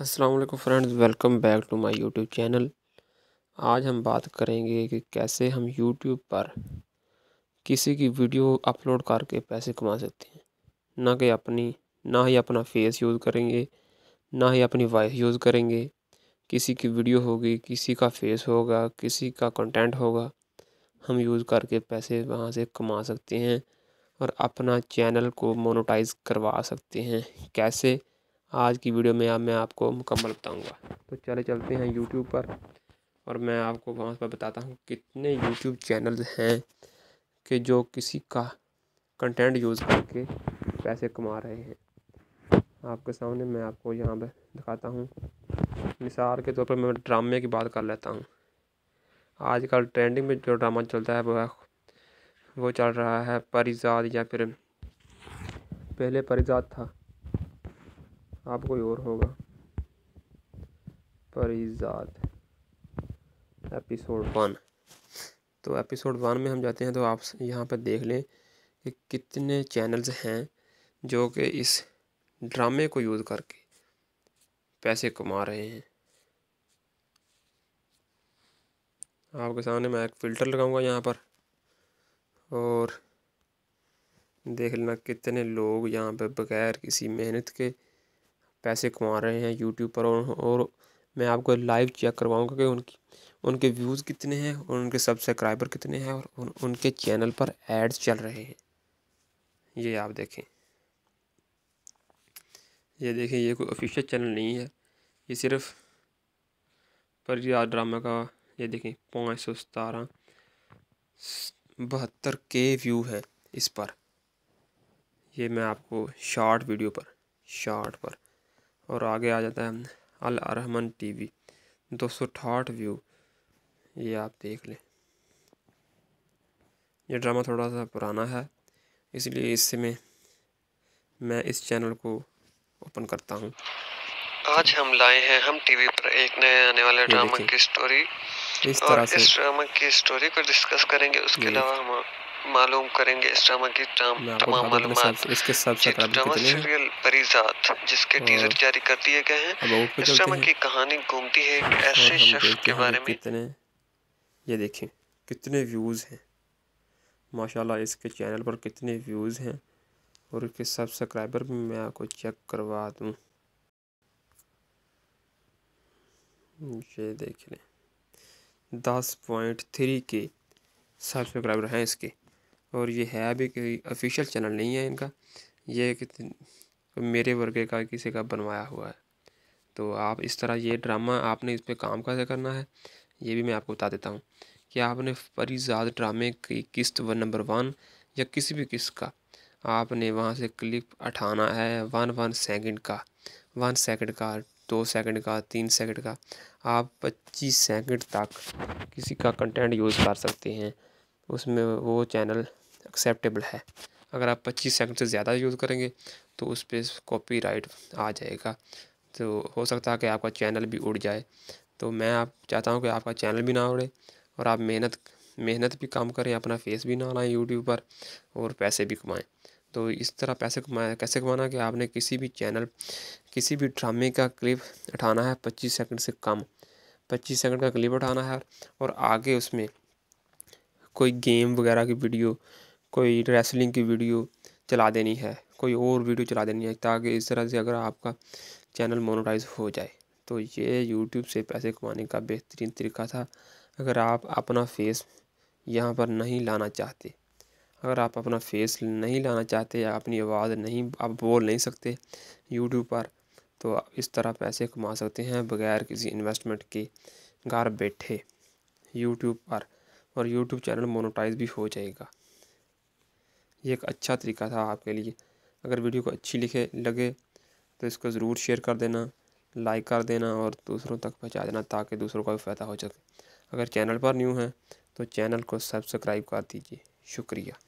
Aslam friends welcome back to my YouTube channel आज हम बात करेंगे कि कैसे हम यूट्यूब पर किसी की वीडियो अपलोड करके पैसे कमा सकते हैं ना कि अपनी ना ही अपना फेस यूज़ करेंगे ना ही अपनी वॉइस यूज़ करेंगे किसी की वीडियो होगी किसी का फेस होगा किसी का कंटेंट होगा हम यूज़ करके पैसे वहाँ से कमा सकते हैं और अपना चैनल को मोनोटाइज करवा सकते हैं कैसे आज की वीडियो में आप मैं आपको मुकम्मल बताऊंगा तो चले चलते हैं यूट्यूब पर और मैं आपको वहाँ पर बताता हूँ कितने यूट्यूब चैनल हैं कि जो किसी का कंटेंट यूज़ करके पैसे कमा रहे हैं आपके सामने मैं आपको यहाँ पर दिखाता हूँ मिसाल के तौर पर मैं ड्रामे की बात कर लेता हूँ आजकल ट्रेंडिंग में जो ड्रामा चलता है वो वो चल रहा है परिजाद या फिर पहले परिजाद था आप कोई और होगा परिजाद एपिसोड वन तो एपिसोड वन में हम जाते हैं तो आप यहाँ पर देख लें कि कितने चैनल्स हैं जो कि इस ड्रामे को यूज़ करके पैसे कमा रहे हैं आपके सामने मैं एक फ़िल्टर लगाऊंगा यहाँ पर और देख लेना कितने लोग यहाँ पर बगैर किसी मेहनत के पैसे कमा रहे हैं यूट्यूब पर और, और मैं आपको लाइव चेक करवाऊँगा कि उनकी उनके व्यूज़ कितने हैं और उनके सब्सक्राइबर कितने हैं और उन, उनके चैनल पर एड्स चल रहे हैं ये आप देखें ये देखें ये कोई ऑफिशियल चैनल नहीं है ये सिर्फ पर यह ड्रामा का ये देखें पाँच सौ सतारह बहत्तर के व्यू हैं इस पर ये मैं आपको शॉर्ट वीडियो पर शॉर्ट पर और आगे आ जाता है अल अरहमन टीवी दो व्यू ये आप देख लें ये ड्रामा थोड़ा सा पुराना है इसलिए इससे मैं मैं इस चैनल को ओपन करता हूँ आज हम लाए हैं हम टीवी पर एक नए आने वाले ड्रामा की स्टोरी इस तरह और से इस ड्रामा की स्टोरी को डिस्कस करेंगे उसके अलावा हम मालूम करेंगे इस ड्रामा की तमाम मालूम इसके साथ ड्रामा सीरियल परिजात जिसके टीजर हाँ। जारी कर दिए गए हैं इस ड्रामा की कहानी घूमती है एक ऐसे शख्स के बारे में कितने ये देखें कितने व्यूज़ हैं माशाल्लाह इसके चैनल पर कितने व्यूज़ हैं और इसके सब्सक्राइबर भी मैं आपको चेक करवा दूँ ये देख लें दस पॉइंट थ्री के सब्सक्राइबर हैं इसके और ये है भी कोई ऑफिशियल चैनल नहीं है इनका ये मेरे वर्गे का किसी का बनवाया हुआ है तो आप इस तरह ये ड्रामा आपने इस पर काम कैसे करना है ये भी मैं आपको बता देता हूँ कि आपने ज़्यादा ड्रामे की किस्त व नंबर वन या किसी भी किस्त का आपने वहाँ से क्लिप उठाना है वन वन सेकंड का वन सेकंड का दो सेकंड का तीन सेकंड का आप पच्चीस सेकंड तक किसी का कंटेंट यूज़ कर सकते हैं उसमें वो चैनल एक्सेप्टेबल है अगर आप 25 सेकंड से ज़्यादा यूज़ करेंगे तो उस पर कॉपीराइट आ जाएगा तो हो सकता है कि आपका चैनल भी उड़ जाए तो मैं आप चाहता हूँ कि आपका चैनल भी ना उड़े और आप मेहनत मेहनत भी कम करें अपना फेस भी ना लाएँ यूट्यूब पर और पैसे भी कमाएँ तो इस तरह पैसे कमाए कैसे कमाना कि आपने किसी भी चैनल किसी भी ड्रामे का क्लिप उठाना है पच्चीस सेकंड से कम पच्चीस सेकंड का क्लिप उठाना है और आगे उसमें कोई गेम वगैरह की वीडियो कोई रेसलिंग की वीडियो चला देनी है कोई और वीडियो चला देनी है ताकि इस तरह से अगर आपका चैनल मोनोटाइज हो जाए तो ये यूट्यूब से पैसे कमाने का बेहतरीन तरीका था अगर आप अपना फेस यहाँ पर नहीं लाना चाहते अगर आप अपना फेस नहीं लाना चाहते या अपनी आवाज़ नहीं आप बोल नहीं सकते यूट्यूब पर तो आप इस तरह पैसे कमा सकते हैं बगैर किसी इन्वेस्टमेंट के घर बैठे यूट्यूब पर और यूट्यूब चैनल मोनोटाइज भी हो जाएगा ये एक अच्छा तरीका था आपके लिए अगर वीडियो को अच्छी लिखे लगे तो इसको ज़रूर शेयर कर देना लाइक कर देना और दूसरों तक पहुँचा देना ताकि दूसरों का भी फ़ायदा हो सके अगर चैनल पर न्यू है तो चैनल को सब्सक्राइब कर दीजिए शुक्रिया